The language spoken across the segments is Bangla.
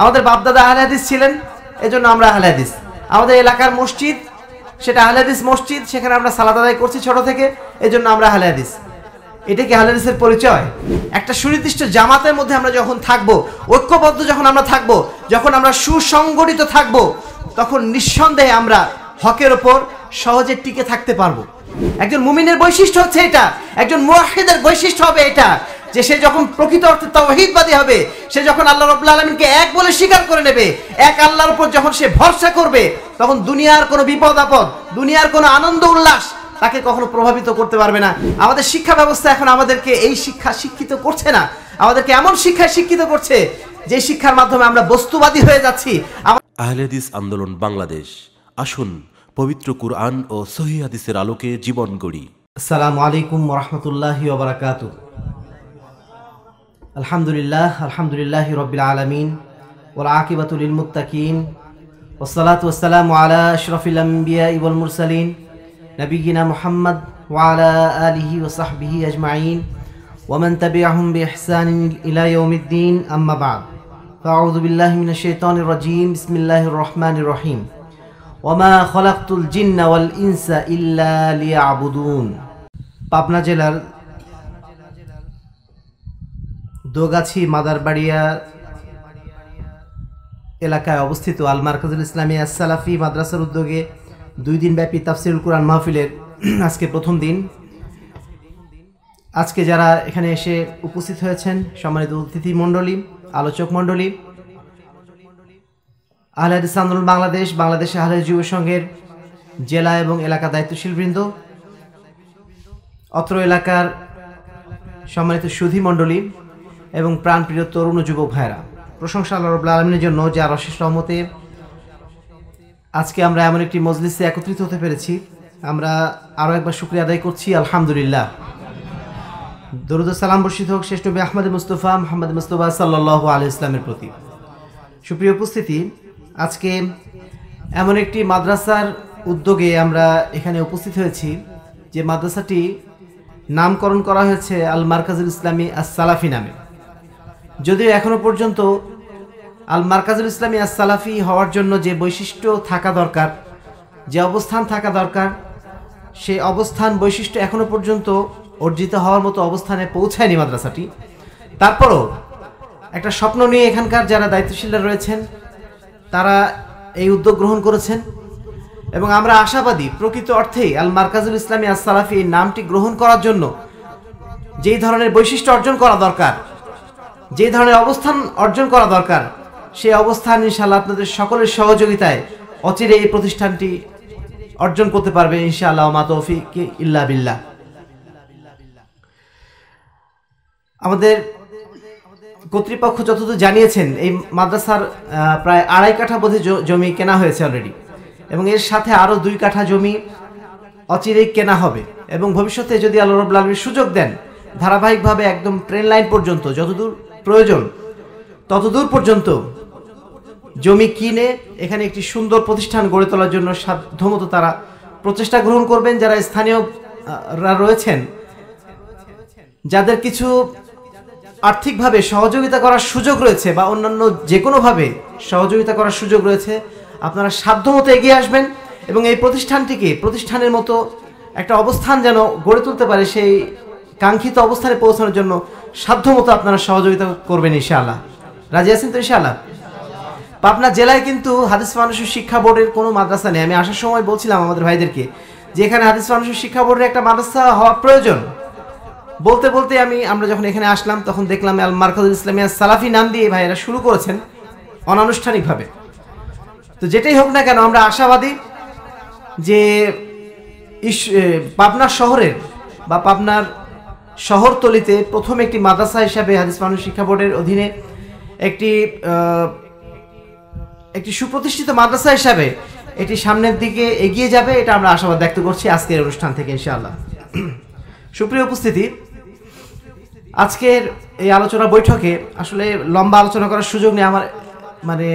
আমাদের বাপদাদা আহলে হাদিস ছিলেন জন্য আমরা আহলে হাদিস আমাদের এলাকার মসজিদ সেটা আহলে হাদিস মসজিদ সেখানে আমরা সালাদ আদায় করছি ছোট থেকে এই জন্য আমরা আহলে হাদিস এটা কি আহলে হাদিসের পরিচয় একটা সুনির্দিষ্ট জামাতের মধ্যে আমরা যখন থাকবো ঐক্যবদ্ধ যখন আমরা থাকবো যখন আমরা সুসংগঠিত থাকবো তখন নিঃসন্দেহে আমরা হকের ওপর সহজে টিকে থাকতে পারবো একজন মুমিনের বৈশিষ্ট্য হচ্ছে এটা একজন মুয়াহিদের বৈশিষ্ট্য হবে এটা যে সে যখন প্রকৃত অর্থে তাওহিদবাদী হবে সে যখন আল্লাহ রব্লা আলমিনকে এক বলে স্বীকার করে নেবে এক আল্লাহর উপর যখন সে ভরসা করবে তখন দুনিয়ার কোনো বিপদ আপদ দুনিয়ার কোনো আনন্দ উল্লাস তাকে কখনো প্রভাবিত করতে পারবে না আমাদের শিক্ষা ব্যবস্থা এখন আমাদেরকে এই শিক্ষা শিক্ষিত করছে না আমাদেরকে এমন শিক্ষায় শিক্ষিত করছে যে শিক্ষার মাধ্যমে আমরা বস্তুবাদী হয়ে যাচ্ছি আহলেদিস আন্দোলন বাংলাদেশ আসুন পবিত্র কুরআন ও সহি হাদিসের আলোকে জীবন গড়ি আসসালামু আলাইকুম রহমতুল্লাহি ওবরাকাতু الحمد لله الحمد لله رب العالمين والعاقبة للمتقين والصلاة والسلام على أشرف الأنبياء والمرسلين نبينا محمد وعلى آله وصحبه أجمعين ومن تبعهم بإحسان إلى يوم الدين أما بعد فأعوذ بالله من الشيطان الرجيم بسم الله الرحمن الرحيم وما خلقت الجن والإنس إلا ليعبدون পাবনা জেলার দোগাছি মাদারবাড়িয়া এলাকায় অবস্থিত আল মার্কাজুল ইসলামী আসালাফি মাদ্রাসার উদ্যোগে দুই দিনব্যাপী তাফসিরুল কোরআন মাহফিলের আজকে প্রথম দিন আজকে যারা এখানে এসে উপস্থিত হয়েছেন সম্মানিত অতিথি মণ্ডলী আলোচক মণ্ডলী আহলাদ ইসলাম বাংলাদেশ বাংলাদেশে আহলাদ যুব সংঘের জেলা এবং এলাকা দায়িত্বশীলবৃন্দ অত্র এলাকার সম্মানিত সুধি মণ্ডলী এবং প্রাণপ্রিয় তরুণ ও যুবক ভাইরা প্রশংসা আল্লাহ রবুল্লা আলমিনের জন্য যার অশেষ রহমতে আজকে আমরা এমন একটি মজলিসে একত্রিত হতে পেরেছি আমরা আরও একবার শুক্রিয়া আদায় করছি আলহামদুলিল্লাহ দরুদ সালাম বর্ষিত হোক শ্রেষ্ঠ নবী আহমদ মুস্তফা মোহাম্মদ মুস্তফা সাল্লাহ আলি ইসলামের প্রতি সুপ্রিয় উপস্থিতি আজকে এমন একটি মাদ্রাসার উদ্যোগে আমরা এখানে উপস্থিত হয়েছি যে মাদ্রাসাটি নামকরণ করা হয়েছে আল মার্কাজুল ইসলামী আস সালাফি নামে যদিও এখনো পর্যন্ত আল মার্কাজুল ইসলামী আসসালাফি হওয়ার জন্য যে বৈশিষ্ট্য থাকা দরকার যে অবস্থান থাকা দরকার সে অবস্থান বৈশিষ্ট্য এখনো পর্যন্ত অর্জিত হওয়ার মতো অবস্থানে পৌঁছায়নি মাদ্রাসাটি তারপরও একটা স্বপ্ন নিয়ে এখানকার যারা দায়িত্বশীলরা রয়েছেন তারা এই উদ্যোগ গ্রহণ করেছেন এবং আমরা আশাবাদী প্রকৃত অর্থেই আল মার্কাজুল ইসলামী আসালাফি এই নামটি গ্রহণ করার জন্য যেই ধরনের বৈশিষ্ট্য অর্জন করা দরকার যে ধরনের অবস্থান অর্জন করা দরকার সেই অবস্থান ইনশাল্লাহ আপনাদের সকলের সহযোগিতায় অচিরে এই প্রতিষ্ঠানটি অর্জন করতে পারবে ইনশাআল্লাহ মা তৌফিক ইল্লা বিল্লাহ আমাদের কর্তৃপক্ষ যতদূর জানিয়েছেন এই মাদ্রাসার প্রায় আড়াই কাঠা বোধে জমি কেনা হয়েছে অলরেডি এবং এর সাথে আরও দুই কাঠা জমি অচিরেই কেনা হবে এবং ভবিষ্যতে যদি আল্লাহ রবুল্লা আলমীর সুযোগ দেন ধারাবাহিকভাবে একদম ট্রেন লাইন পর্যন্ত যতদূর প্রয়োজন ততদূর পর্যন্ত জমি কিনে এখানে একটি সুন্দর প্রতিষ্ঠান গড়ে তোলার জন্য সাধ্যমতো তারা প্রচেষ্টা গ্রহণ করবেন যারা স্থানীয়রা রয়েছেন যাদের কিছু আর্থিকভাবে সহযোগিতা করার সুযোগ রয়েছে বা অন্যান্য যে কোনোভাবে সহযোগিতা করার সুযোগ রয়েছে আপনারা সাধ্যমতো এগিয়ে আসবেন এবং এই প্রতিষ্ঠানটিকে প্রতিষ্ঠানের মতো একটা অবস্থান যেন গড়ে তুলতে পারে সেই কাঙ্ক্ষিত অবস্থানে পৌঁছানোর জন্য সাধ্যমতো আপনারা সহযোগিতা করবেন ইনশাআল্লাহ রাজি আছেন তো ইনশাআল্লাহ পাবনা জেলায় কিন্তু হাদিস মানুষের শিক্ষা বোর্ডের কোনো মাদ্রাসা নেই আমি আসার সময় বলছিলাম আমাদের ভাইদেরকে যে এখানে হাদিস মানুষের শিক্ষা বোর্ডের একটা মাদ্রাসা হওয়া প্রয়োজন বলতে বলতে আমি আমরা যখন এখানে আসলাম তখন দেখলাম আল মার্কাজুল ইসলামিয়া সালাফি নাম দিয়ে ভাইয়েরা শুরু করেছেন অনানুষ্ঠানিকভাবে তো যেটাই হোক না কেন আমরা আশাবাদী যে পাবনা শহরের বা পাবনার শহরতলিতে প্রথম একটি মাদ্রাসা হিসাবে হাদিস মানুষ শিক্ষা বোর্ডের অধীনে একটি একটি সুপ্রতিষ্ঠিত মাদ্রাসা হিসাবে এটি সামনের দিকে এগিয়ে যাবে এটা আমরা আশাবাদ ব্যক্ত করছি আজকের অনুষ্ঠান থেকে ইনশাআল্লাহ সুপ্রিয় উপস্থিতি আজকের এই আলোচনা বৈঠকে আসলে লম্বা আলোচনা করার সুযোগ নেই আমার মানে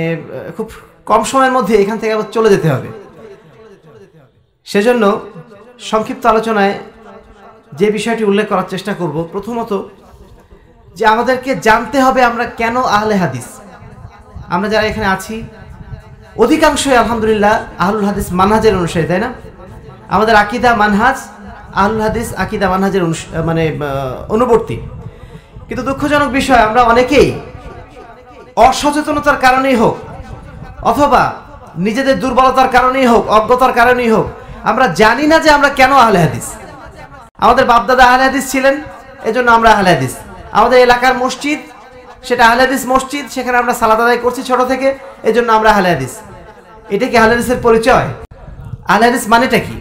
খুব কম সময়ের মধ্যে এখান থেকে আবার চলে যেতে হবে সেজন্য সংক্ষিপ্ত আলোচনায় যে বিষয়টি উল্লেখ করার চেষ্টা করব প্রথমত যে আমাদেরকে জানতে হবে আমরা কেন আহলে হাদিস আমরা যারা এখানে আছি অধিকাংশই আলহামদুলিল্লাহ আহলুল হাদিস মানহাজের অনুসারী তাই না আমাদের আকিদা মানহাজ আহলুল হাদিস আকিদা মানহাজের মানে অনুবর্তী কিন্তু দুঃখজনক বিষয় আমরা অনেকেই অসচেতনতার কারণেই হোক অথবা নিজেদের দুর্বলতার কারণেই হোক অজ্ঞতার কারণেই হোক আমরা জানি না যে আমরা কেন আহলে হাদিস আমাদের বাপদাদা আহলে হাদিস ছিলেন জন্য আমরা আহলে হাদিস আমাদের এলাকার মসজিদ সেটা আহলে হাদিস মসজিদ সেখানে আমরা সালাদ আদায় করছি ছোট থেকে এই জন্য আমরা আহলে হাদিস এটা কি আহলে হাদিসের পরিচয় আহলে হাদিস মানেটা কি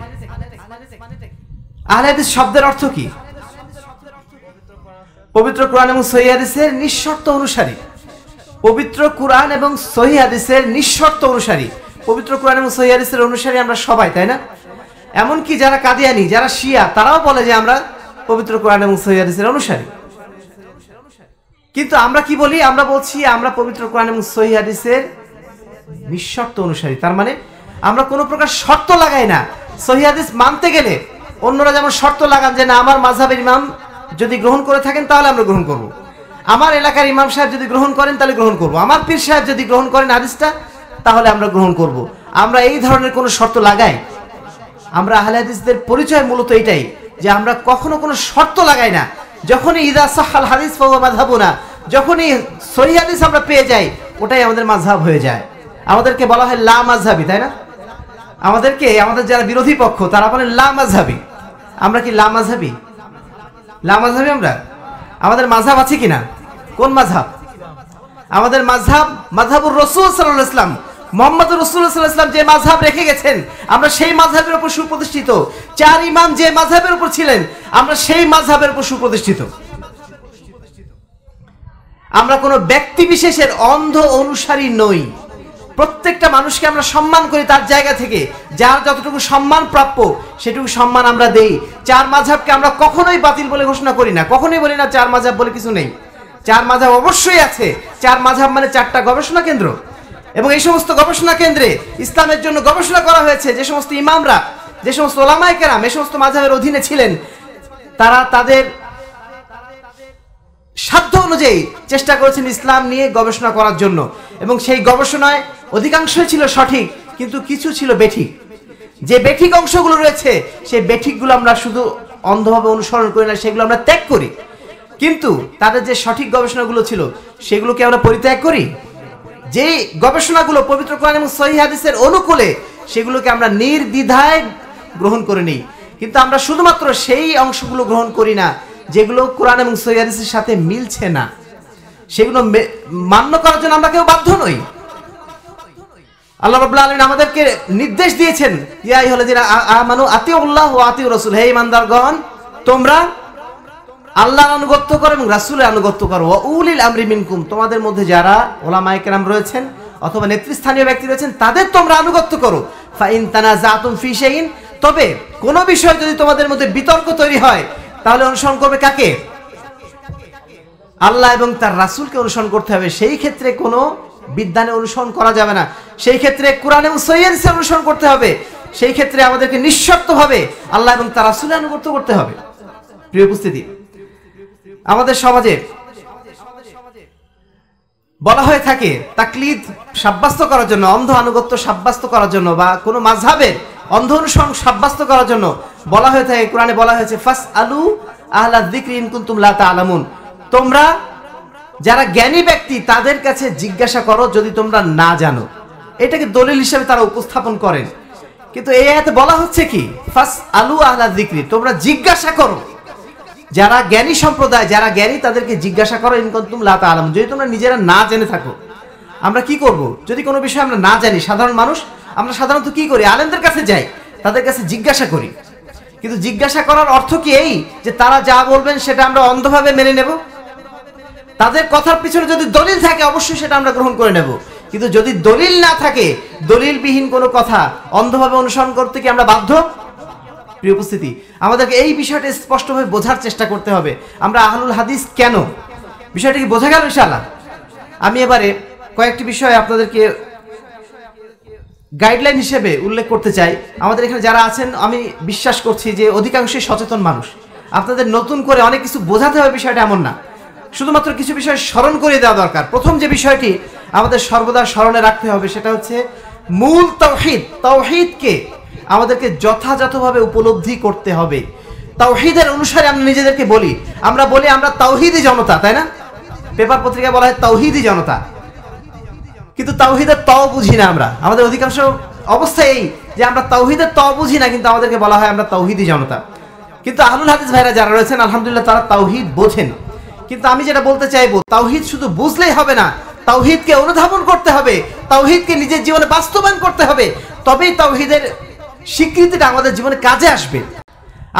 আহলে হাদিস শব্দের অর্থ কি পবিত্র কোরআন এবং সহি হাদিসের নিঃশর্ত অনুসারী পবিত্র কোরআন এবং সহি হাদিসের নিঃশর্ত অনুসারী পবিত্র কোরআন এবং সহি হাদিসের অনুসারী আমরা সবাই তাই না এমনকি যারা কাদিয়ানি যারা শিয়া তারাও বলে যে আমরা পবিত্র কোরআন এবং হাদিসের অনুসারী কিন্তু আমরা কি বলি আমরা বলছি আমরা পবিত্র কোরআন এবং হাদিসের নিঃশর্ত অনুসারী তার মানে আমরা কোনো প্রকার শর্ত লাগাই না হাদিস মানতে গেলে অন্যরা যেমন শর্ত লাগান যে না আমার মাঝহাবের ইমাম যদি গ্রহণ করে থাকেন তাহলে আমরা গ্রহণ করব। আমার এলাকার ইমাম সাহেব যদি গ্রহণ করেন তাহলে গ্রহণ করব। আমার পীর সাহেব যদি গ্রহণ করেন হাদিসটা তাহলে আমরা গ্রহণ করব। আমরা এই ধরনের কোনো শর্ত লাগাই আমরা আহলে হাদিসদের পরিচয় মূলত এটাই যে আমরা কখনো কোনো শর্ত লাগাই না যখনই ইদা সাহাল হাদিস মাধাবো না যখনই সহি হাদিস আমরা পেয়ে যাই ওটাই আমাদের মাঝহাব হয়ে যায় আমাদেরকে বলা হয় লা মাঝহাবি তাই না আমাদেরকে আমাদের যারা বিরোধী পক্ষ তারা বলেন লা মাঝহাবি আমরা কি লা মাঝহাবি লা মাঝহাবি আমরা আমাদের মাঝহাব আছে কি না কোন মাঝহাব আমাদের মাঝহাব মাঝহাবুর রসুল সাল্লাহ ইসলাম মোহাম্মদ রসুলাম যে মাঝহাব রেখে গেছেন আমরা সেই মাঝাবের উপর সুপ্রতিষ্ঠিত চার ইমাম যে মাঝহাবের উপর ছিলেন আমরা সেই মাঝাবের উপর সুপ্রতিষ্ঠিত আমরা কোনো ব্যক্তি বিশেষের অন্ধ অনুসারী নই প্রত্যেকটা মানুষকে আমরা সম্মান করি তার জায়গা থেকে যার যতটুকু সম্মান প্রাপ্য সেটুকু সম্মান আমরা দেই চার মাঝাবকে আমরা কখনোই বাতিল বলে ঘোষণা করি না কখনোই বলি না চার মাঝাব বলে কিছু নেই চার মাঝাব অবশ্যই আছে চার মাঝাব মানে চারটা গবেষণা কেন্দ্র এবং এই সমস্ত গবেষণা কেন্দ্রে ইসলামের জন্য গবেষণা করা হয়েছে যে সমস্ত ইমামরা যে সমস্ত ওলামায় কেরাম সমস্ত মাঝাবের অধীনে ছিলেন তারা তাদের সাধ্য অনুযায়ী চেষ্টা করেছেন ইসলাম নিয়ে গবেষণা করার জন্য এবং সেই গবেষণায় অধিকাংশই ছিল সঠিক কিন্তু কিছু ছিল বেঠিক যে বেঠিক অংশগুলো রয়েছে সেই বেঠিকগুলো আমরা শুধু অন্ধভাবে অনুসরণ করি না সেগুলো আমরা ত্যাগ করি কিন্তু তাদের যে সঠিক গবেষণাগুলো ছিল সেগুলোকে আমরা পরিত্যাগ করি যে গবেষণাগুলো পবিত্র কোরআন এবং সহি হাদিসের অনুকূলে সেগুলোকে আমরা নির্দ্বিধায় গ্রহণ করে নিই কিন্তু আমরা শুধুমাত্র সেই অংশগুলো গ্রহণ করি না যেগুলো কোরআন এবং সহি হাদিসের সাথে মিলছে না সেগুলো মান্য করার জন্য আমরা কেউ বাধ্য নই আল্লাহ রাব্বুল আলামিন আমাদেরকে নির্দেশ দিয়েছেন ইয়া আইয়ুহাল্লাযিনা আমানু আতিউল্লাহ ওয়া আতিউর রসুল হে ঈমানদারগণ তোমরা আল্লাহর আনুগত্য করো এবং রাসুলের আনুগত্য করো উলিল আমরি মিনকুম তোমাদের মধ্যে যারা ওলা কেরাম রয়েছেন অথবা নেতৃস্থানীয় ব্যক্তি রয়েছেন তাদের তোমরা আনুগত্য করো ফাইন তানা জাতুম ফিসেইন তবে কোনো বিষয় যদি তোমাদের মধ্যে বিতর্ক তৈরি হয় তাহলে অনুসরণ করবে কাকে আল্লাহ এবং তার রাসুলকে অনুসরণ করতে হবে সেই ক্ষেত্রে কোনো বিদ্যানে অনুসরণ করা যাবে না সেই ক্ষেত্রে কোরআন এবং সৈয়াদিসে অনুসরণ করতে হবে সেই ক্ষেত্রে আমাদেরকে নিঃশর্তভাবে আল্লাহ এবং তার রাসুলের আনুগত্য করতে হবে প্রিয় উপস্থিতি আমাদের সমাজে বলা হয়ে থাকে তাকলিদ সাব্যস্ত করার জন্য অন্ধ আনুগত্য সাব্যস্ত করার জন্য বা কোনো মাঝহাবের অন্ধ অনুসরণ সাব্যস্ত করার জন্য বলা হয়ে থাকে কোরআনে বলা হয়েছে ফাস আলু আহ্লা দিকরিন কুন্তুম আলামুন তোমরা যারা জ্ঞানী ব্যক্তি তাদের কাছে জিজ্ঞাসা করো যদি তোমরা না জানো এটাকে দলিল হিসেবে তারা উপস্থাপন করেন কিন্তু এই হাতে বলা হচ্ছে কি ফাস আলু আহ্লা দিকরি তোমরা জিজ্ঞাসা করো যারা জ্ঞানী সম্প্রদায় যারা জ্ঞানী তাদেরকে জিজ্ঞাসা করো ইনকন্তুম লাতা আলম যদি তোমরা নিজেরা না জেনে থাকো আমরা কি করব যদি কোনো বিষয় আমরা না জানি সাধারণ মানুষ আমরা সাধারণত কি করি আলেমদের কাছে যাই তাদের কাছে জিজ্ঞাসা করি কিন্তু জিজ্ঞাসা করার অর্থ কি এই যে তারা যা বলবেন সেটা আমরা অন্ধভাবে মেনে নেব তাদের কথার পিছনে যদি দলিল থাকে অবশ্যই সেটা আমরা গ্রহণ করে নেব কিন্তু যদি দলিল না থাকে দলিলবিহীন কোনো কথা অন্ধভাবে অনুসরণ করতে কি আমরা বাধ্য প্রিয় উপস্থিতি আমাদেরকে এই বিষয়টা স্পষ্টভাবে বোঝার চেষ্টা করতে হবে আমরা আহলুল হাদিস কেন বিষয়টি কি বোঝা গেল ইনশাল্লাহ আমি এবারে কয়েকটি বিষয় আপনাদেরকে গাইডলাইন হিসেবে উল্লেখ করতে চাই আমাদের এখানে যারা আছেন আমি বিশ্বাস করছি যে অধিকাংশই সচেতন মানুষ আপনাদের নতুন করে অনেক কিছু বোঝাতে হবে বিষয়টা এমন না শুধুমাত্র কিছু বিষয় স্মরণ করিয়ে দেওয়া দরকার প্রথম যে বিষয়টি আমাদের সর্বদা স্মরণে রাখতে হবে সেটা হচ্ছে মূল তৌহিদ তৌহিদকে আমাদেরকে যথাযথভাবে উপলব্ধি করতে হবে তাওহিদের অনুসারে আমরা নিজেদেরকে বলি আমরা বলি আমরা তাওহিদি জনতা তাই না পেপার পত্রিকায় বলা হয় তাওহিদি জনতা কিন্তু তাওহিদের ত বুঝি না আমরা আমাদের অধিকাংশ অবস্থা এই যে আমরা তাওহিদের ত বুঝি না কিন্তু আমাদেরকে বলা হয় আমরা তাওহিদি জনতা কিন্তু আহুল হাদিস ভাইরা যারা রয়েছেন আলহামদুলিল্লাহ তারা তাওহিদ বোঝেন কিন্তু আমি যেটা বলতে চাইবো তাওহিদ শুধু বুঝলেই হবে না তাওহিদকে অনুধাবন করতে হবে তাওহিদকে নিজের জীবনে বাস্তবায়ন করতে হবে তবেই তাওহিদের স্বীকৃতিটা আমাদের জীবনে কাজে আসবে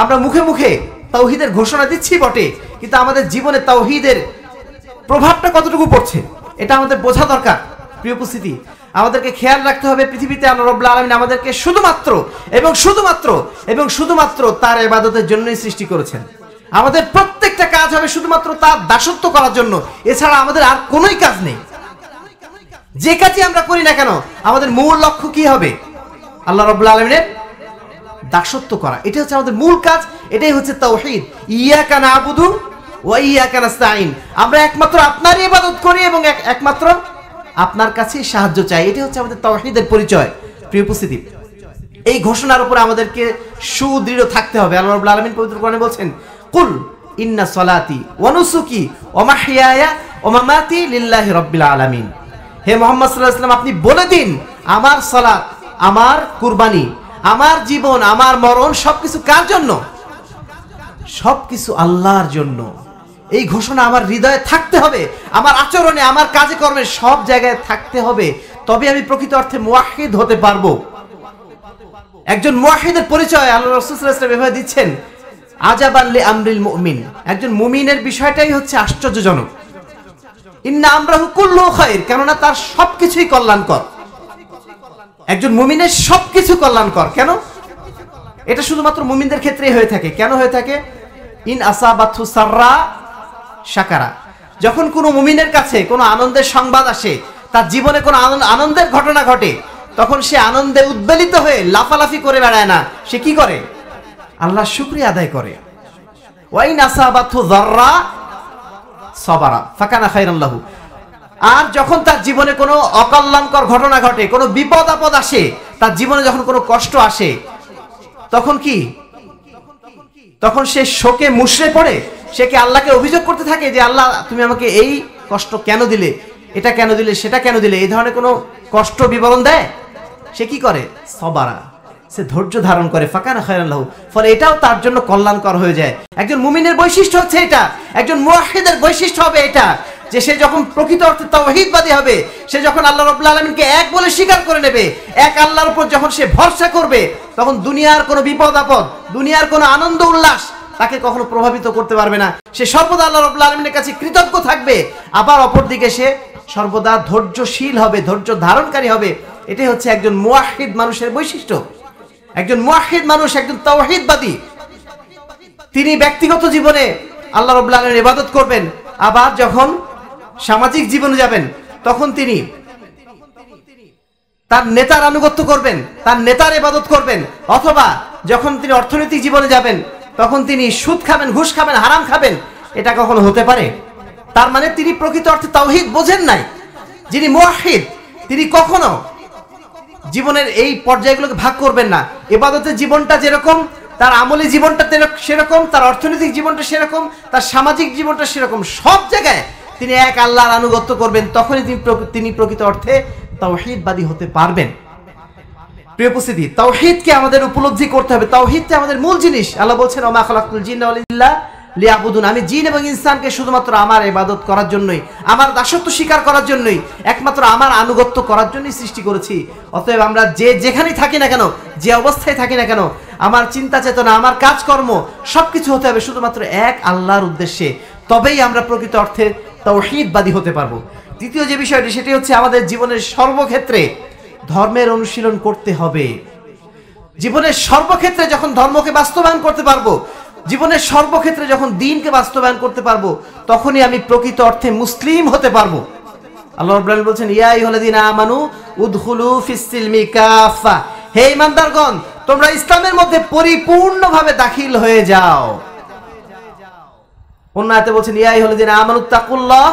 আমরা মুখে মুখে তাওহিদের ঘোষণা দিচ্ছি বটে কিন্তু আমাদের জীবনে তাওহিদের প্রভাবটা কতটুকু পড়ছে এটা আমাদের বোঝা দরকার প্রিয় উপস্থিতি আমাদেরকে খেয়াল রাখতে হবে পৃথিবীতে আল্লাহ রব্লা আলমিন আমাদেরকে শুধুমাত্র এবং শুধুমাত্র এবং শুধুমাত্র তার এবাদতের জন্যই সৃষ্টি করেছেন আমাদের প্রত্যেকটা কাজ হবে শুধুমাত্র তার দাসত্ব করার জন্য এছাড়া আমাদের আর কোনোই কাজ নেই যে কাজই আমরা করি না কেন আমাদের মূল লক্ষ্য কি হবে আল্লাহ রব্লা আলমিনের দাসত্ব করা এটা হচ্ছে আমাদের মূল কাজ এটাই হচ্ছে তৌহিদ ইয়া কানা আবুদু ওয়া ইয়া কানা সাইন আমরা একমাত্র আপনারই ইবাদত করি এবং একমাত্র আপনার কাছে সাহায্য চাই এটা হচ্ছে আমাদের তৌহিদের পরিচয় প্রিয় উপস্থিতি এই ঘোষণার উপর আমাদেরকে সুদৃঢ় থাকতে হবে আল্লাহ রাব্বুল আলামিন পবিত্র কোরআনে বলছেন কুল ইন্না সলাতি ওয়া নুসুকি ওয়া মাহইয়ায়া ওয়া মামাতি লিল্লাহি রাব্বিল আলামিন হে মোহাম্মদ সাল্লাল্লাহু আলাইহি আপনি বলে দিন আমার সালাত আমার কুরবানি আমার জীবন আমার মরণ সবকিছু কার জন্য সবকিছু আল্লাহর জন্য এই ঘোষণা আমার হৃদয়ে থাকতে হবে আমার আচরণে আমার কাজে কর্মে সব জায়গায় থাকতে হবে তবে আমি প্রকৃত অর্থে মোয়াহিদ হতে পারবো একজন মোয়াহিদের পরিচয় আল্লাহ রসুলাম এভাবে দিচ্ছেন আজাব আল্লি আমরিল মুমিন একজন মুমিনের বিষয়টাই হচ্ছে আশ্চর্যজনক ইন্না আমরা হুকুল্লো খায়ের কেননা তার সবকিছুই কল্যাণকর একজন মুমিনের সবকিছু কল্যাণকর কেন এটা শুধুমাত্র মুমিনদের ক্ষেত্রেই হয়ে থাকে কেন হয়ে থাকে ইন আসাবাথু সাররা সাকারা যখন কোনো মুমিনের কাছে কোনো আনন্দের সংবাদ আসে তার জীবনে কোনো আনন্দের ঘটনা ঘটে তখন সে আনন্দে উদ্বেলিত হয়ে লাফালাফি করে বেড়ায় না সে কি করে আল্লাহ শুক্রিয়া আদায় করে ওয়াইন বাথু জররা সবারা ফাকানা খাইরাল্লাহু আর যখন তার জীবনে কোনো অকল্যাণকর ঘটনা ঘটে কোনো বিপদ আপদ আসে তার জীবনে যখন কোনো কষ্ট আসে তখন কি তখন সে শোকে মুশড়ে পড়ে সে কি আল্লাহকে অভিযোগ করতে থাকে যে আল্লাহ তুমি আমাকে এই কষ্ট কেন দিলে এটা কেন দিলে সেটা কেন দিলে এই ধরনের কোনো কষ্ট বিবরণ দেয় সে কি করে সবারা সে ধৈর্য ধারণ করে না খয়রাল্লাহ ফলে এটাও তার জন্য কল্যাণকর হয়ে যায় একজন মুমিনের বৈশিষ্ট্য হচ্ছে এটা একজন মুয়াহিদের বৈশিষ্ট্য হবে এটা যে সে যখন প্রকৃত অর্থে তাওহিদবাদী হবে সে যখন আল্লাহ রব্লা আলমিনকে এক বলে স্বীকার করে নেবে এক আল্লাহর উপর যখন সে ভরসা করবে তখন দুনিয়ার কোনো বিপদ আপদ দুনিয়ার কোনো আনন্দ উল্লাস তাকে কখনো প্রভাবিত করতে পারবে না সে সর্বদা আল্লাহ রব্লা আলমিনের কাছে কৃতজ্ঞ থাকবে আবার অপরদিকে সে সর্বদা ধৈর্যশীল হবে ধৈর্য ধারণকারী হবে এটাই হচ্ছে একজন মুয়াহিদ মানুষের বৈশিষ্ট্য একজন মুয়াহিদ মানুষ একজন তাওহিদবাদী তিনি ব্যক্তিগত জীবনে আল্লাহ রব্লা আলমের ইবাদত করবেন আবার যখন সামাজিক জীবনে যাবেন তখন তিনি তার নেতার আনুগত্য করবেন তার নেতার এবাদত করবেন অথবা যখন তিনি অর্থনৈতিক জীবনে যাবেন তখন তিনি সুদ খাবেন ঘুষ খাবেন হারাম খাবেন এটা কখনো হতে পারে তার মানে তিনি প্রকৃত অর্থে তাওহিদ বোঝেন নাই যিনি মোয়াহিদ তিনি কখনো জীবনের এই পর্যায়গুলোকে ভাগ করবেন না এবাদতের জীবনটা যেরকম তার আমলি জীবনটা সেরকম তার অর্থনৈতিক জীবনটা সেরকম তার সামাজিক জীবনটা সেরকম সব জায়গায় তিনি এক আল্লাহর আনুগত্য করবেন তখনই তিনি তিনি প্রকৃত অর্থে তাওহিদবাদী হতে পারবেন প্রিয় উপস্থিতি তাওহিদকে আমাদের উপলব্ধি করতে হবে তাওহিদটা আমাদের মূল জিনিস আল্লাহ বলছেন ওমা খালাকুল জিন্না লিয়াবুদুন আমি জিন এবং ইনসানকে শুধুমাত্র আমার ইবাদত করার জন্যই আমার দাসত্ব স্বীকার করার জন্যই একমাত্র আমার আনুগত্য করার জন্যই সৃষ্টি করেছি অতএব আমরা যে যেখানেই থাকি না কেন যে অবস্থায় থাকি না কেন আমার চিন্তা চেতনা আমার কাজকর্ম সব কিছু হতে হবে শুধুমাত্র এক আল্লাহর উদ্দেশ্যে তবেই আমরা প্রকৃত অর্থে তৌহিদবাদী হতে পারবো তৃতীয় যে বিষয়টি সেটি হচ্ছে আমাদের জীবনের সর্বক্ষেত্রে ধর্মের অনুশীলন করতে হবে জীবনের সর্বক্ষেত্রে যখন ধর্মকে বাস্তবায়ন করতে পারবো জীবনের সর্বক্ষেত্রে যখন দিনকে বাস্তবায়ন করতে পারবো তখনই আমি প্রকৃত অর্থে মুসলিম হতে পারবো আল্লাহ বলছেন ইয়াই দিন আমানু উদ্হুলু ফিসিলমি হে ইমানদারগণ তোমরা ইসলামের মধ্যে পরিপূর্ণভাবে দাখিল হয়ে যাও অন্য বলছেন ইয়াই হলে যে আমানুত্তাকুল্লাহ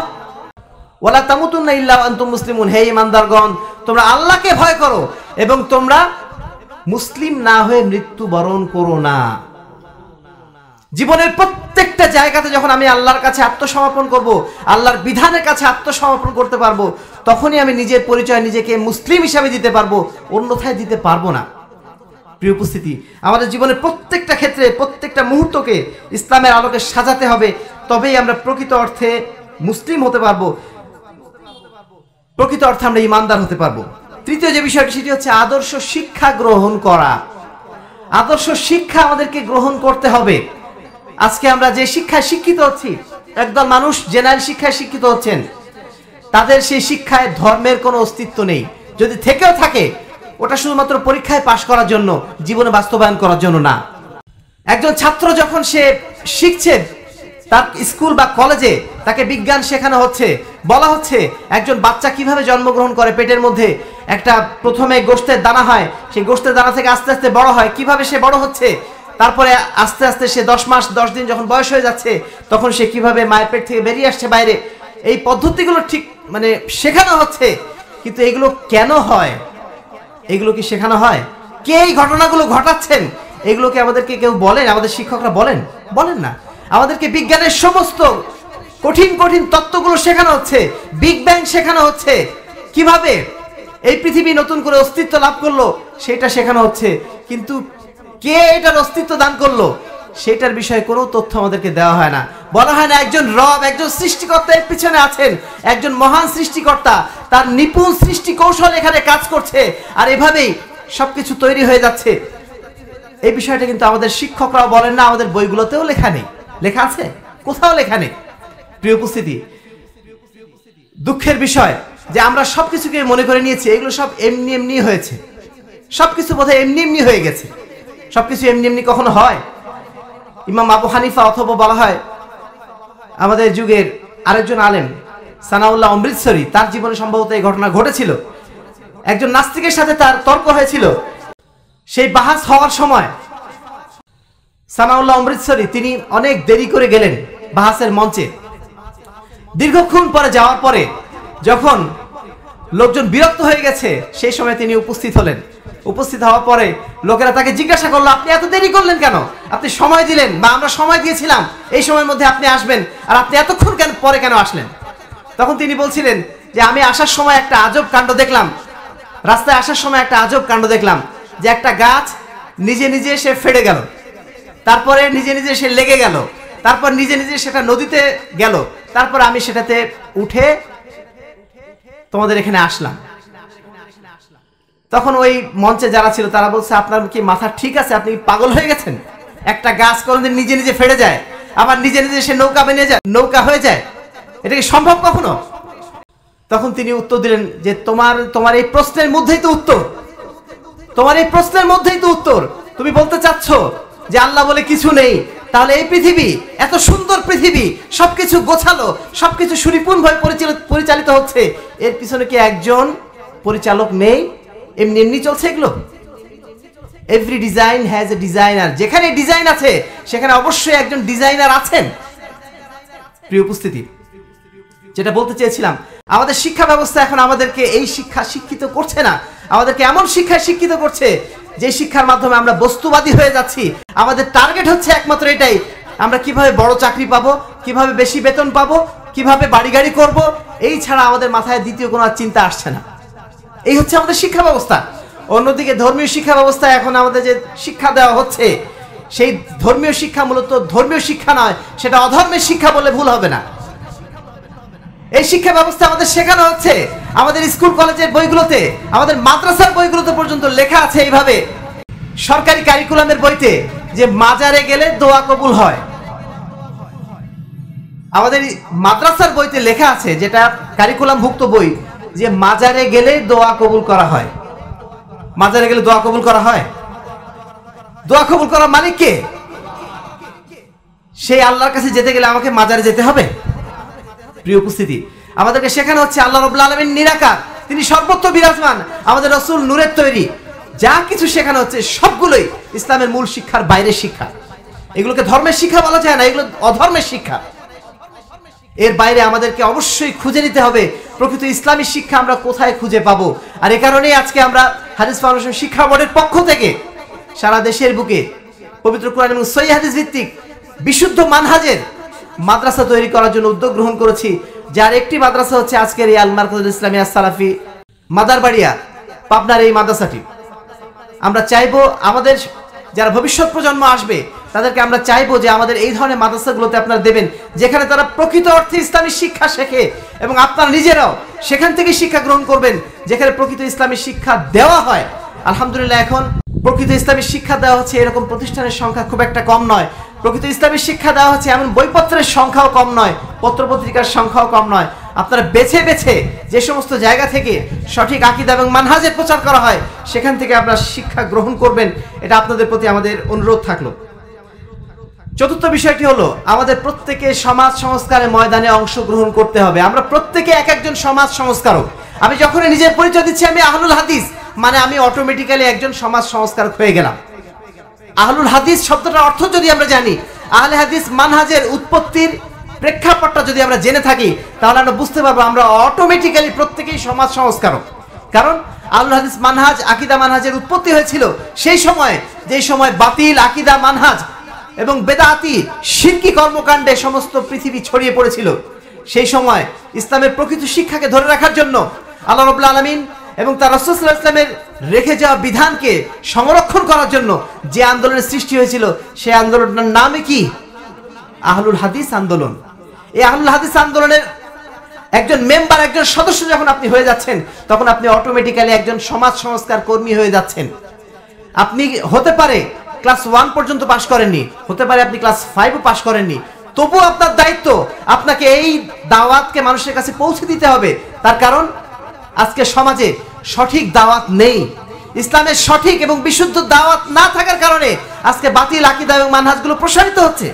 ওলা তামুতুন না ইল্লা মুসলিম মুসলিমুন হে ইমানদারগণ তোমরা আল্লাহকে ভয় করো এবং তোমরা মুসলিম না হয়ে মৃত্যুবরণ করো না জীবনের প্রত্যেকটা জায়গাতে যখন আমি আল্লাহর কাছে আত্মসমর্পণ করব আল্লাহর বিধানের কাছে আত্মসমর্পণ করতে পারবো তখনই আমি নিজের পরিচয় নিজেকে মুসলিম হিসাবে দিতে পারবো অন্যথায় দিতে পারবো না প্রিয় উপস্থিতি আমাদের জীবনের প্রত্যেকটা ক্ষেত্রে প্রত্যেকটা মুহূর্তকে ইসলামের আলোকে সাজাতে হবে তবেই আমরা প্রকৃত অর্থে মুসলিম হতে পারবো প্রকৃত অর্থে আমরা ইমানদার হতে পারবো তৃতীয় যে বিষয়টি সেটি হচ্ছে আদর্শ শিক্ষা গ্রহণ করা আদর্শ শিক্ষা আমাদেরকে গ্রহণ করতে হবে আজকে আমরা যে শিক্ষায় শিক্ষিত হচ্ছি একদল মানুষ জেনারেল শিক্ষায় শিক্ষিত হচ্ছেন তাদের সেই শিক্ষায় ধর্মের কোনো অস্তিত্ব নেই যদি থেকেও থাকে ওটা শুধুমাত্র পরীক্ষায় পাশ করার জন্য জীবনে বাস্তবায়ন করার জন্য না একজন ছাত্র যখন সে শিখছে তার স্কুল বা কলেজে তাকে বিজ্ঞান শেখানো হচ্ছে বলা হচ্ছে একজন বাচ্চা কিভাবে জন্মগ্রহণ করে পেটের মধ্যে একটা প্রথমে গোষ্ঠের দানা হয় সেই গোষ্ঠের দানা থেকে আস্তে আস্তে বড় হয় কিভাবে সে বড় হচ্ছে তারপরে আস্তে আস্তে সে দশ মাস দশ দিন যখন বয়স হয়ে যাচ্ছে তখন সে কিভাবে মায়ের পেট থেকে বেরিয়ে আসছে বাইরে এই পদ্ধতিগুলো ঠিক মানে শেখানো হচ্ছে কিন্তু এগুলো কেন হয় এগুলো কি শেখানো হয় কে এই ঘটনাগুলো ঘটাচ্ছেন এগুলোকে আমাদেরকে কেউ বলেন আমাদের শিক্ষকরা বলেন বলেন না আমাদেরকে বিজ্ঞানের সমস্ত কঠিন কঠিন তত্ত্বগুলো শেখানো হচ্ছে বিগ ব্যাং শেখানো হচ্ছে কিভাবে এই পৃথিবী নতুন করে অস্তিত্ব লাভ করলো সেটা শেখানো হচ্ছে কিন্তু কে এটার অস্তিত্ব দান করলো সেটার বিষয়ে কোনো তথ্য আমাদেরকে দেওয়া হয় না বলা হয় না একজন রব একজন সৃষ্টিকর্তা এর পিছনে আছেন একজন মহান সৃষ্টিকর্তা তার নিপুণ সৃষ্টি কৌশল এখানে কাজ করছে আর এভাবেই সবকিছু তৈরি হয়ে যাচ্ছে এই বিষয়টা কিন্তু আমাদের শিক্ষকরাও বলেন না আমাদের বইগুলোতেও লেখা নেই লেখা আছে কোথাও লেখা নেই প্রিয় উপস্থিতি দুঃখের বিষয় যে আমরা সব কিছুকে মনে করে নিয়েছি এগুলো সব এমনি এমনি হয়েছে সব কিছু বোধহয় এমনি এমনি হয়ে গেছে সবকিছু এমনি এমনি কখনো হয় ইমাম আবু হানিফা অথবা বলা হয় আমাদের যুগের আরেকজন আলেম সানাউল্লাহ অমৃতসরী তার জীবনে সম্ভবত এই ঘটনা ঘটেছিল একজন নাস্তিকের সাথে তার তর্ক হয়েছিল সেই বাহাস হওয়ার সময় সানাউল্লাহ অমৃতসরী তিনি অনেক দেরি করে গেলেন বাহাসের মঞ্চে দীর্ঘক্ষণ পরে যাওয়ার পরে যখন লোকজন বিরক্ত হয়ে গেছে সেই সময় তিনি উপস্থিত হলেন উপস্থিত হওয়ার পরে লোকেরা তাকে জিজ্ঞাসা করলো আপনি এত দেরি করলেন কেন আপনি সময় দিলেন বা আমরা সময় দিয়েছিলাম এই সময়ের মধ্যে আপনি আসবেন আর আপনি এতক্ষণ কেন পরে কেন আসলেন তখন তিনি বলছিলেন যে আমি আসার সময় একটা আজব কাণ্ড দেখলাম রাস্তায় আসার সময় একটা আজব কাণ্ড দেখলাম যে একটা গাছ নিজে নিজে সে ফেড়ে গেল তারপরে নিজে নিজে সে লেগে গেল তারপর নিজে নিজে সেটা নদীতে গেল তারপর আমি সেটাতে উঠে তোমাদের এখানে আসলাম তখন ওই মঞ্চে যারা ছিল তারা বলছে আপনার কি মাথা ঠিক আছে আপনি পাগল হয়ে গেছেন একটা গাছ কোনো নিজে নিজে ফেড়ে যায় আবার নিজে নিজে সে নৌকা বেনে যায় নৌকা হয়ে যায় এটা কি সম্ভব কখনো তখন তিনি উত্তর দিলেন যে তোমার তোমার এই প্রশ্নের মধ্যেই তো উত্তর তোমার এই প্রশ্নের মধ্যেই তো উত্তর তুমি বলতে চাচ্ছ যে আল্লাহ বলে কিছু নেই তাহলে এই পৃথিবী এত সুন্দর পৃথিবী সবকিছু গোছালো সবকিছু ভাবে পরিচালিত হচ্ছে এর পিছনে কি একজন পরিচালক নেই এমনি এমনি চলছে এগুলো every design has a designer যেখানে ডিজাইন আছে সেখানে অবশ্যই একজন ডিজাইনার আছেন প্রিয় উপস্থিতি যেটা বলতে চেয়েছিলাম আমাদের শিক্ষা ব্যবস্থা এখন আমাদেরকে এই শিক্ষা শিক্ষিত করছে না আমাদেরকে এমন শিক্ষায় শিক্ষিত করছে যে শিক্ষার মাধ্যমে আমরা বস্তুবাদী হয়ে যাচ্ছি আমাদের টার্গেট হচ্ছে একমাত্র এটাই আমরা কিভাবে বড় চাকরি পাবো কিভাবে বেশি বেতন পাবো কিভাবে বাড়ি গাড়ি করবো এই ছাড়া আমাদের মাথায় দ্বিতীয় কোনো চিন্তা আসছে না এই হচ্ছে আমাদের শিক্ষা ব্যবস্থা অন্যদিকে ধর্মীয় শিক্ষা ব্যবস্থা এখন আমাদের যে শিক্ষা দেওয়া হচ্ছে সেই ধর্মীয় শিক্ষা মূলত ধর্মীয় শিক্ষা নয় সেটা অধর্মের শিক্ষা বলে ভুল হবে না এই শিক্ষা ব্যবস্থা আমাদের শেখানো হচ্ছে আমাদের স্কুল কলেজের বইগুলোতে আমাদের মাদ্রাসার বইগুলোতে পর্যন্ত লেখা আছে এইভাবে সরকারি কারিকুলামের বইতে যে মাজারে গেলে দোয়া কবুল হয় আমাদের মাদ্রাসার বইতে লেখা আছে যেটা কারিকুলামভুক্ত বই যে মাজারে গেলে দোয়া কবুল করা হয় মাজারে গেলে দোয়া কবুল করা হয় দোয়া কবুল করা মানে কে সেই আল্লাহর কাছে যেতে গেলে আমাকে মাজারে যেতে হবে প্রিয় উপস্থিতি আমাদেরকে সেখানে হচ্ছে আল্লাহ রবুল্লা আলমের নিরাকার তিনি সর্বত্র বিরাজমান আমাদের রসুল নূরের তৈরি যা কিছু শেখানো হচ্ছে সবগুলোই ইসলামের মূল শিক্ষার বাইরের শিক্ষা এগুলোকে ধর্মের শিক্ষা বলা যায় না এগুলো অধর্মের শিক্ষা এর বাইরে আমাদেরকে অবশ্যই খুঁজে নিতে হবে প্রকৃত ইসলামী শিক্ষা আমরা কোথায় খুঁজে পাবো আর এ কারণেই আজকে আমরা হাদিস ফাউন্ডেশন শিক্ষা বোর্ডের পক্ষ থেকে সারা দেশের বুকে পবিত্র কোরআন এবং সই হাদিস ভিত্তিক বিশুদ্ধ মানহাজের মাদ্রাসা তৈরি করার জন্য উদ্যোগ গ্রহণ করেছি যার একটি মাদ্রাসা হচ্ছে আজকের এই আল মারকাজুল ইসলামিয়া সালাফি মাদারবাড়িয়া পাবনার এই মাদ্রাসাটি আমরা চাইব আমাদের যারা ভবিষ্যৎ প্রজন্ম আসবে তাদেরকে আমরা চাইবো যে আমাদের এই ধরনের মাদ্রাসাগুলোতে আপনারা দেবেন যেখানে তারা প্রকৃত অর্থে ইসলামী শিক্ষা শেখে এবং আপনারা নিজেরাও সেখান থেকে শিক্ষা গ্রহণ করবেন যেখানে প্রকৃত ইসলামী শিক্ষা দেওয়া হয় আলহামদুলিল্লাহ এখন প্রকৃত ইসলামী শিক্ষা দেওয়া হচ্ছে এরকম প্রতিষ্ঠানের সংখ্যা খুব একটা কম নয় প্রকৃত ইসলামী শিক্ষা দেওয়া হচ্ছে এমন বইপত্রের সংখ্যাও কম নয় পত্রপত্রিকার সংখ্যাও কম নয় আপনারা বেছে বেছে যে সমস্ত জায়গা থেকে সঠিক আকিদা এবং মানহাজের প্রচার করা হয় সেখান থেকে আপনারা শিক্ষা গ্রহণ করবেন এটা আপনাদের প্রতি আমাদের অনুরোধ থাকলো চতুর্থ বিষয়টি হলো আমাদের প্রত্যেকে সমাজ সংস্কারের ময়দানে অংশগ্রহণ করতে হবে আমরা প্রত্যেকে এক একজন সমাজ সংস্কারক আমি যখনই নিজের পরিচয় দিচ্ছি আমি আহলুল হাদিস মানে আমি অটোমেটিক্যালি একজন সমাজ সংস্কারক হয়ে গেলাম আহলুল হাদিস শব্দটার অর্থ যদি আমরা জানি আহলে হাদিস মানহাজের উৎপত্তির প্রেক্ষাপটটা যদি আমরা জেনে থাকি তাহলে আমরা বুঝতে পারবো আমরা অটোমেটিক্যালি প্রত্যেকেই সমাজ সংস্কারক কারণ আহলুল হাদিস মানহাজ আকিদা মানহাজের উৎপত্তি হয়েছিল সেই সময় যে সময় বাতিল আকিদা মানহাজ এবং বেদাতি শিরকি কর্মকাণ্ডে সমস্ত পৃথিবী ছড়িয়ে পড়েছিল সেই সময় ইসলামের প্রকৃত শিক্ষাকে ধরে রাখার জন্য আল্লাহ রবুল্লা আলমিন এবং তার রসুল্লাহ ইসলামের রেখে যাওয়া বিধানকে সংরক্ষণ করার জন্য যে আন্দোলনের সৃষ্টি হয়েছিল সেই আন্দোলনটার নামে কি আহলুল হাদিস আন্দোলন এই আহলুল হাদিস আন্দোলনের একজন মেম্বার একজন সদস্য যখন আপনি হয়ে যাচ্ছেন তখন আপনি অটোমেটিক্যালি একজন সমাজ সংস্কার কর্মী হয়ে যাচ্ছেন আপনি হতে পারে ক্লাস ওয়ান পর্যন্ত পাশ করেননি হতে পারে আপনি ক্লাস ফাইভও পাশ করেননি তবু আপনার দায়িত্ব আপনাকে এই দাওয়াতকে মানুষের কাছে পৌঁছে দিতে হবে তার কারণ আজকে সমাজে সঠিক দাওয়াত নেই ইসলামের সঠিক এবং বিশুদ্ধ দাওয়াত না থাকার কারণে আজকে বাতিল আকিদা এবং মানহাজগুলো প্রসারিত হচ্ছে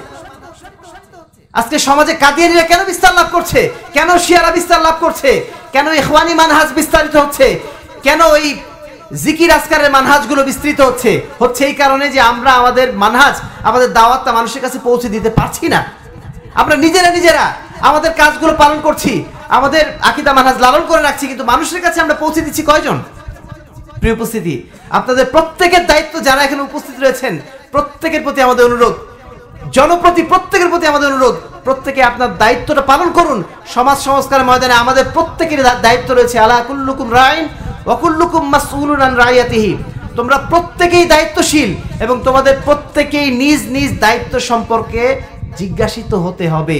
আজকে সমাজে কাদিয়ানিরা কেন বিস্তার লাভ করছে কেন শিয়ারা বিস্তার লাভ করছে কেন ইখওয়ানি মানহাজ বিস্তারিত হচ্ছে কেন এই জিকির আসকারের মানহাজগুলো বিস্তৃত হচ্ছে হচ্ছে এই কারণে যে আমরা আমাদের মানহাজ আমাদের দাওয়াতটা মানুষের কাছে পৌঁছে দিতে পারছি না আমরা নিজেরা নিজেরা আমাদের কাজগুলো পালন করছি আমাদের আকিদা মানাজ লালন করে রাখছি কিন্তু মানুষের কাছে আমরা পৌঁছে দিচ্ছি কয়জন প্রিয় উপস্থিতি আপনাদের প্রত্যেকের দায়িত্ব যারা এখানে উপস্থিত রয়েছেন প্রত্যেকের প্রতি আমাদের অনুরোধ জনপ্রতি প্রত্যেকের প্রতি আমাদের অনুরোধ প্রত্যেকে আপনার দায়িত্বটা পালন করুন সমাজ সংস্কার ময়দানে আমাদের প্রত্যেকের দায়িত্ব রয়েছে আলা কুল্লুকুম রাইন ওকুল্লুকুম মাসউলুন আন রায়াতিহি তোমরা প্রত্যেকেই দায়িত্বশীল এবং তোমাদের প্রত্যেকেই নিজ নিজ দায়িত্ব সম্পর্কে জিজ্ঞাসিত হতে হবে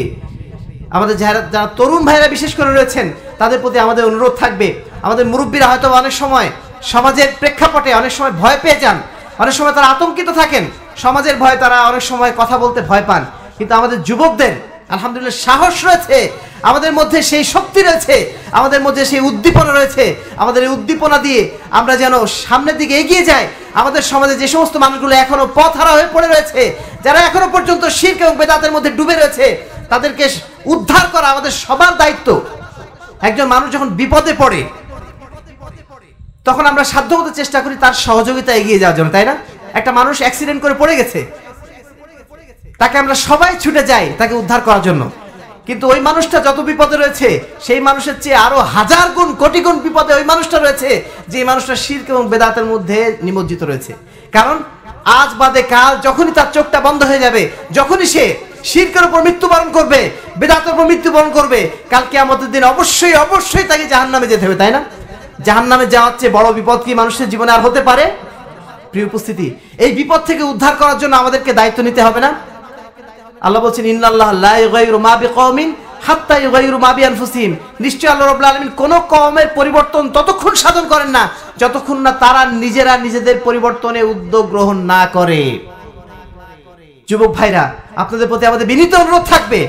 আমাদের যারা যারা তরুণ ভাইরা বিশেষ করে রয়েছেন তাদের প্রতি আমাদের অনুরোধ থাকবে আমাদের মুরব্বীরা হয়তো অনেক সময় সমাজের প্রেক্ষাপটে অনেক সময় ভয় পেয়ে যান অনেক সময় তারা আতঙ্কিত থাকেন সমাজের ভয়ে তারা অনেক সময় কথা বলতে ভয় পান কিন্তু আমাদের যুবকদের আলহামদুলিল্লাহ সাহস রয়েছে আমাদের মধ্যে সেই শক্তি রয়েছে আমাদের মধ্যে সেই উদ্দীপনা রয়েছে আমাদের এই উদ্দীপনা দিয়ে আমরা যেন সামনের দিকে এগিয়ে যাই আমাদের সমাজে যে সমস্ত মানুষগুলো এখনো পথ হারা হয়ে পড়ে রয়েছে যারা এখনো পর্যন্ত শির্ক এবং বেদাতের মধ্যে ডুবে রয়েছে তাদেরকে উদ্ধার করা আমাদের সবার দায়িত্ব একজন মানুষ যখন বিপদে পড়ে তখন আমরা সাধ্য মতো চেষ্টা করি তার সহযোগিতা এগিয়ে যাওয়ার জন্য তাই না একটা মানুষ অ্যাক্সিডেন্ট করে পড়ে গেছে তাকে আমরা সবাই ছুটে যাই তাকে উদ্ধার করার জন্য কিন্তু ওই মানুষটা যত বিপদে রয়েছে সেই মানুষের চেয়ে আরো হাজার গুণ কোটি গুণ বিপদে ওই মানুষটা রয়েছে যে মানুষটা শির্ক এবং বেদাতের মধ্যে নিমজ্জিত রয়েছে কারণ আজ বাদে কাল যখনই তার চোখটা বন্ধ হয়ে যাবে যখনই সে শিরকের উপর মৃত্যুবরণ করবে বেদাতের উপর মৃত্যুবরণ করবে কালকে আমাদের দিন অবশ্যই অবশ্যই তাকে জাহান নামে যেতে হবে তাই না জাহান নামে যাওয়ার চেয়ে বড় বিপদ কি মানুষের জীবনে আর হতে পারে প্রিয় উপস্থিতি এই বিপদ থেকে উদ্ধার করার জন্য আমাদেরকে দায়িত্ব নিতে হবে না আল্লাহ বলছেন ইন্নাল্লাহ লা ইউগাইরু মা বিকাউমিন হাত্তা ইউগাইরু মা বিআনফুসিহিম নিশ্চয় আল্লাহ রাব্বুল আলামিন কোন কওমের পরিবর্তন ততক্ষণ সাধন করেন না যতক্ষণ না তারা নিজেরা নিজেদের পরিবর্তনে উদ্যোগ গ্রহণ না করে যুবক ভাইরা আপনাদের প্রতি আমাদের বিনীত অনুরোধ থাকবে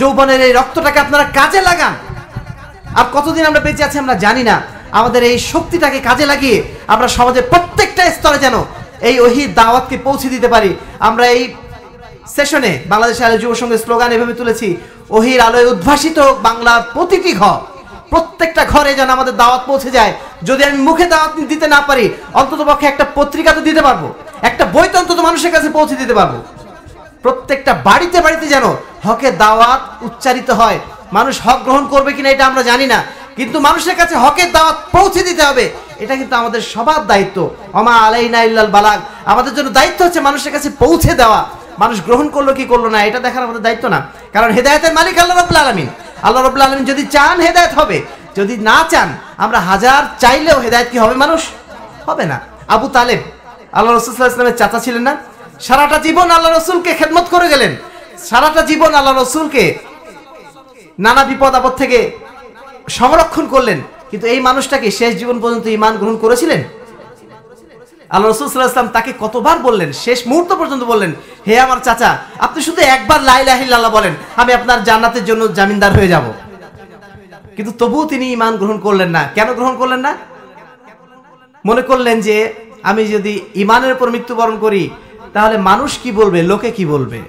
যৌবনের এই রক্তটাকে আপনারা কাজে লাগান আর কতদিন আমরা বেঁচে আছি আমরা জানি না আমাদের এই শক্তিটাকে কাজে লাগিয়ে আমরা সমাজের প্রত্যেকটা স্তরে যেন এই ওহি দাওয়াতকে পৌঁছে দিতে পারি আমরা এই সেশনে বাংলাদেশ আলো যুব সংঘের স্লোগান এভাবে তুলেছি ওহির আলোয় উদ্ভাসিত বাংলার প্রতিটি ঘর প্রত্যেকটা ঘরে যেন আমাদের দাওয়াত পৌঁছে যায় যদি আমি মুখে দাওয়াত দিতে না পারি অন্তত পক্ষে একটা পত্রিকা তো দিতে পারবো একটা বই তো অন্তত মানুষের কাছে পৌঁছে দিতে পারবো প্রত্যেকটা বাড়িতে বাড়িতে যেন হকে দাওয়াত উচ্চারিত হয় মানুষ হক গ্রহণ করবে কিনা এটা আমরা জানি না কিন্তু মানুষের কাছে হকের দাওয়াত পৌঁছে দিতে হবে এটা কিন্তু আমাদের সবার দায়িত্ব অমা আলাইনা ইল্লাল বালাক আমাদের জন্য দায়িত্ব হচ্ছে মানুষের কাছে পৌঁছে দেওয়া মানুষ গ্রহণ করলো কি করলো না এটা দেখার আমাদের দায়িত্ব না কারণ হেদায়তের মালিক আল্লাহ রবুল্লা আলমিন আল্লাহ রবুল্লা আলমিন যদি চান হেদায়ত হবে যদি না চান আমরা হাজার চাইলেও হেদায়ত কি হবে মানুষ হবে না আবু তালেব আল্লাহ রসুল্লাহ ইসলামের চাচা ছিলেন না সারাটা জীবন আল্লাহ রসুলকে খেদমত করে গেলেন সারাটা জীবন আল্লাহ রসুলকে নানা বিপদ আপদ থেকে সংরক্ষণ করলেন কিন্তু এই মানুষটাকে শেষ জীবন পর্যন্ত ইমান গ্রহণ করেছিলেন আল্লাহ রসুল সাল্লাহাম তাকে কতবার বললেন শেষ মুহূর্ত পর্যন্ত বললেন হে আমার চাচা আপনি শুধু একবার লাইলাহিল্লাহ বলেন আমি আপনার জান্নাতের জন্য জামিনদার হয়ে যাব কিন্তু তবুও তিনি ইমান গ্রহণ করলেন না কেন গ্রহণ করলেন না মনে করলেন যে আমি যদি ইমানের উপর মৃত্যুবরণ করি তাহলে মানুষ কি বলবে লোকে কি বলবে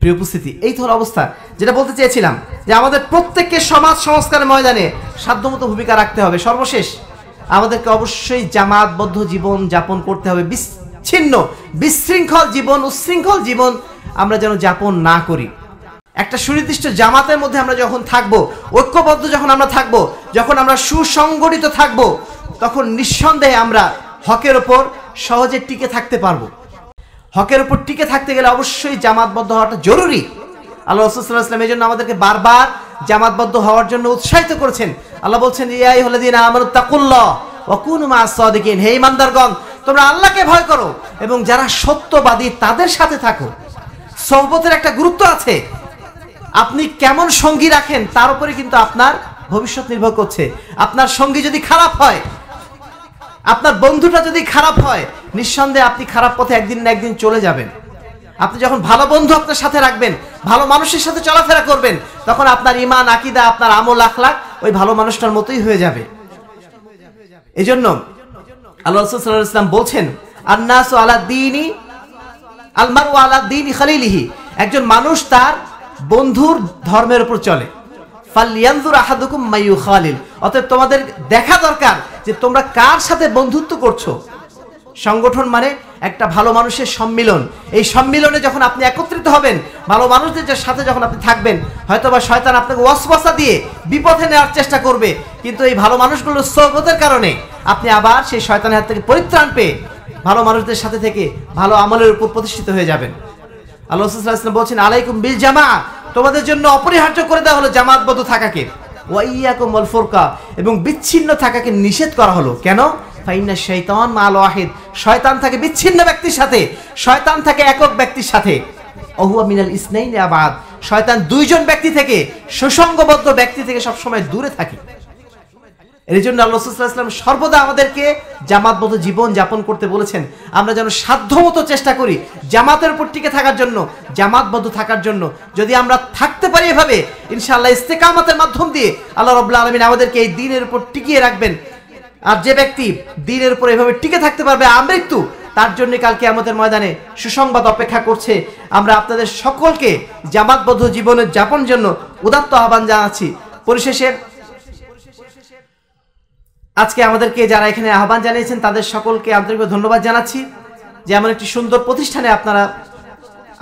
প্রিয় উপস্থিতি এই ধর অবস্থা যেটা বলতে চেয়েছিলাম যে আমাদের প্রত্যেককে সমাজ সংস্কারের ময়দানে সাধ্যমতো ভূমিকা রাখতে হবে সর্বশেষ আমাদেরকে অবশ্যই জামাতবদ্ধ জীবন যাপন করতে হবে বিচ্ছিন্ন বিশৃঙ্খল জীবন উচ্ছৃঙ্খল জীবন আমরা যেন যাপন না করি একটা সুনির্দিষ্ট জামাতের মধ্যে আমরা যখন থাকব ঐক্যবদ্ধ যখন আমরা থাকব যখন আমরা সুসংগঠিত থাকব তখন নিঃসন্দেহে আমরা হকের ওপর সহজে টিকে থাকতে পারবো হকের উপর টিকে থাকতে গেলে অবশ্যই জামাতবদ্ধ হওয়াটা জরুরি আল্লাহ রসুল্লাহ এই জন্য আমাদেরকে বারবার জামাতবদ্ধ হওয়ার জন্য উৎসাহিত করেছেন আল্লাহ বলছেন ইয়াই হলে দিন আমার তাকুল্লাহ অকুন মা সদিকিন হে ইমানদারগণ তোমরা আল্লাহকে ভয় করো এবং যারা সত্যবাদী তাদের সাথে থাকো সহবতের একটা গুরুত্ব আছে আপনি কেমন সঙ্গী রাখেন তার উপরে কিন্তু আপনার ভবিষ্যৎ নির্ভর করছে আপনার সঙ্গী যদি খারাপ হয় আপনার বন্ধুটা যদি খারাপ হয় নিঃসন্দেহে আপনি খারাপ পথে একদিন না একদিন চলে যাবেন আপনি যখন ভালো বন্ধু আপনার সাথে রাখবেন ভালো মানুষের সাথে চলাফেরা করবেন তখন আপনার ইমান আকিদা আপনার আমল আখলাখ ওই ভালো মানুষটার মতোই হয়ে যাবে এই জন্য আল্লাহ ইসলাম বলছেন আন্নাস আলা আলমারু আলা খালিলিহি একজন মানুষ তার বন্ধুর ধর্মের উপর চলে ফালিয়ানজুর আহাদুকুম মাইয়ু খালিল অতএব তোমাদের দেখা দরকার যে তোমরা কার সাথে বন্ধুত্ব করছো সংগঠন মানে একটা ভালো মানুষের সম্মিলন এই সম্মিলনে যখন আপনি একত্রিত হবেন ভালো মানুষদের সাথে যখন আপনি থাকবেন হয়তো বা শয়তান আপনাকে ওয়াসবাসা দিয়ে বিপথে নেওয়ার চেষ্টা করবে কিন্তু এই ভালো মানুষগুলোর সৌগতের কারণে আপনি আবার সেই শয়তানের হাত থেকে পরিত্রাণ পেয়ে ভালো মানুষদের সাথে থেকে ভালো আমলের উপর প্রতিষ্ঠিত হয়ে যাবেন আল্লাহ বলছেন আলাইকুম বিল জামা তোমাদের জন্য অপরিহার্য করে দেওয়া হলো জামাতবদ্ধ থাকাকে ওয়াইয়াকুমল ফোরকা এবং বিচ্ছিন্ন থাকাকে নিষেধ করা হলো কেন ফাইনা শৈতান মাল ওয়াহিদ শয়তান থাকে বিচ্ছিন্ন ব্যক্তির সাথে শয়তান থাকে একক ব্যক্তির সাথে অহুয়া মিনাল ইসনাইন আবাদ শয়তান দুইজন ব্যক্তি থেকে সুসংগবদ্ধ ব্যক্তি থেকে সবসময় দূরে থাকে এই জন্য আল্লাহ সর্বদা আমাদেরকে জামাত মতো জীবন যাপন করতে বলেছেন আমরা যেন সাধ্যমতো চেষ্টা করি জামাতের উপর টিকে থাকার জন্য জামাতবদ্ধ থাকার জন্য যদি আমরা থাকতে পারি এভাবে ইনশাআল্লাহ ইস্তেকামাতের মাধ্যম দিয়ে আল্লাহ রবাহ আলমিন আমাদেরকে এই দিনের উপর টিকিয়ে রাখবেন আর যে ব্যক্তি দিনের উপর এভাবে টিকে থাকতে পারবে আমৃত্যু তার জন্য কালকে আমাদের ময়দানে সুসংবাদ অপেক্ষা করছে আমরা আপনাদের সকলকে জামাতবদ্ধ জীবনের যাপন জন্য উদাত্ত আহ্বান জানাচ্ছি পরিশেষে আজকে আমাদেরকে যারা এখানে আহ্বান জানিয়েছেন তাদের সকলকে আন্তরিক ধন্যবাদ জানাচ্ছি যে এমন একটি সুন্দর প্রতিষ্ঠানে আপনারা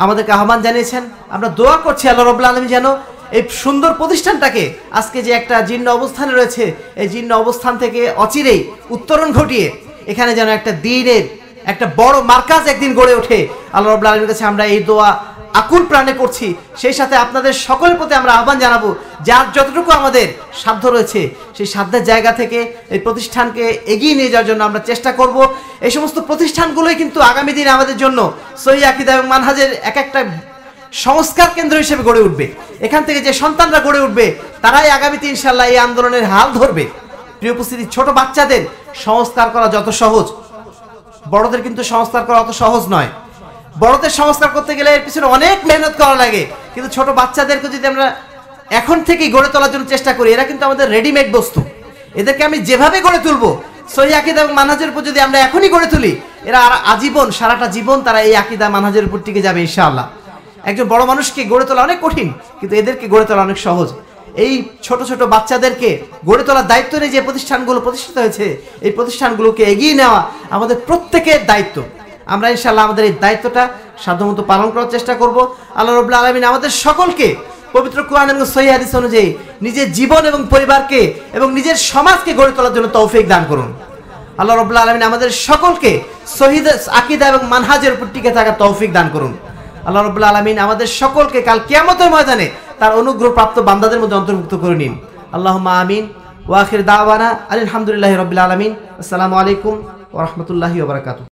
আমাদেরকে আহ্বান জানিয়েছেন আমরা দোয়া করছি আল্লাহ রবুল্লা আলমী যেন এই সুন্দর প্রতিষ্ঠানটাকে আজকে যে একটা জীর্ণ অবস্থানে রয়েছে এই জীর্ণ অবস্থান থেকে অচিরেই উত্তরণ ঘটিয়ে এখানে যেন একটা দিনের একটা বড় মার্কাজ একদিন গড়ে ওঠে আল্লাহ রবুল্লা আলমীর কাছে আমরা এই দোয়া আকুল প্রাণে করছি সেই সাথে আপনাদের সকলের প্রতি আমরা আহ্বান জানাবো যার যতটুকু আমাদের সাধ্য রয়েছে সেই সাধ্যের জায়গা থেকে এই প্রতিষ্ঠানকে এগিয়ে নিয়ে যাওয়ার জন্য আমরা চেষ্টা করব এই সমস্ত প্রতিষ্ঠানগুলোই কিন্তু আগামী দিনে আমাদের জন্য সহি আকিদা এবং মানহাজের এক একটা সংস্কার কেন্দ্র হিসেবে গড়ে উঠবে এখান থেকে যে সন্তানরা গড়ে উঠবে তারাই আগামীতে ইনশাল্লাহ এই আন্দোলনের হাল ধরবে প্রিয় উপস্থিতি ছোট বাচ্চাদের সংস্কার করা যত সহজ বড়দের কিন্তু সংস্কার করা অত সহজ নয় বড়দের সংস্কার করতে গেলে এর পিছনে অনেক মেহনত করা লাগে কিন্তু ছোট বাচ্চাদেরকে যদি আমরা এখন থেকেই গড়ে তোলার জন্য চেষ্টা করি এরা কিন্তু আমাদের রেডিমেড বস্তু এদেরকে আমি যেভাবে গড়ে তুলবো সহি আকিদা এবং মানহাজের উপর যদি আমরা এখনই গড়ে তুলি এরা আর আজীবন সারাটা জীবন তারা এই আকিদা মানহাজের উপর টিকে যাবে ইনশাআল্লাহ একজন বড় মানুষকে গড়ে তোলা অনেক কঠিন কিন্তু এদেরকে গড়ে তোলা অনেক সহজ এই ছোট ছোট বাচ্চাদেরকে গড়ে তোলার দায়িত্ব নিয়ে যে প্রতিষ্ঠানগুলো প্রতিষ্ঠিত হয়েছে এই প্রতিষ্ঠানগুলোকে এগিয়ে নেওয়া আমাদের প্রত্যেকের দায়িত্ব আমরা ইনশাল্লাহ আমাদের এই দায়িত্বটা সাধ্যমতো পালন করার চেষ্টা করব আল্লাহ রবুল্লা আলমিন আমাদের সকলকে পবিত্র কোরআন এবং সহিদিস অনুযায়ী নিজের জীবন এবং পরিবারকে এবং নিজের সমাজকে গড়ে তোলার জন্য তৌফিক দান করুন আল্লাহ রবুল্লা আলমিন আমাদের সকলকে শহীদ আকিদা এবং মানহাজের উপর টিকে থাকার তৌফিক দান করুন আল্লাহ রবুল্লা আলমিন আমাদের সকলকে কাল কেয়ামতের ময়দানে তার অনুগ্রহ প্রাপ্ত বান্দাদের মধ্যে অন্তর্ভুক্ত করে নিন আল্লাহ আমিন ওয়াখির দাওয়ানা আলহামদুলিল্লাহ রবিল আলমিন আসসালামু আলাইকুম ও